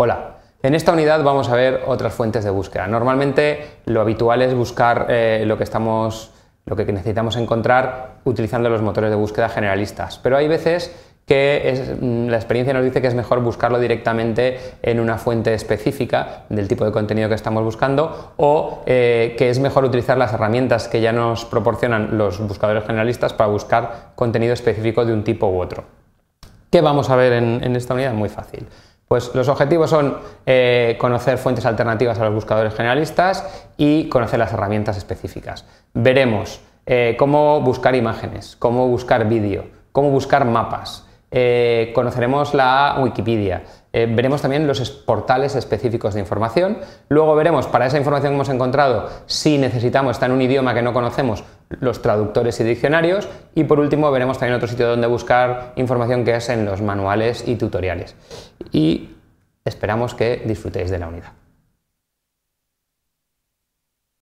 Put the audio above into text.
Hola, en esta unidad vamos a ver otras fuentes de búsqueda. Normalmente lo habitual es buscar eh, lo, que estamos, lo que necesitamos encontrar utilizando los motores de búsqueda generalistas, pero hay veces que mm, la experiencia nos dice que es mejor buscarlo directamente en una fuente específica del tipo de contenido que estamos buscando o eh, que es mejor utilizar las herramientas que ya nos proporcionan los buscadores generalistas para buscar contenido específico de un tipo u otro. ¿Qué vamos a ver en esta unidad? Muy fácil. Pues los objetivos son eh, conocer fuentes alternativas a los buscadores generalistas y conocer las herramientas específicas. Veremos eh, cómo buscar imágenes, cómo buscar vídeo, cómo buscar mapas, eh, conoceremos la Wikipedia, eh, veremos también los portales específicos de información, luego veremos para esa información que hemos encontrado si necesitamos, está en un idioma que no conocemos, los traductores y diccionarios y por último veremos también otro sitio donde buscar información que es en los manuales y tutoriales. Y esperamos que disfrutéis de la unidad.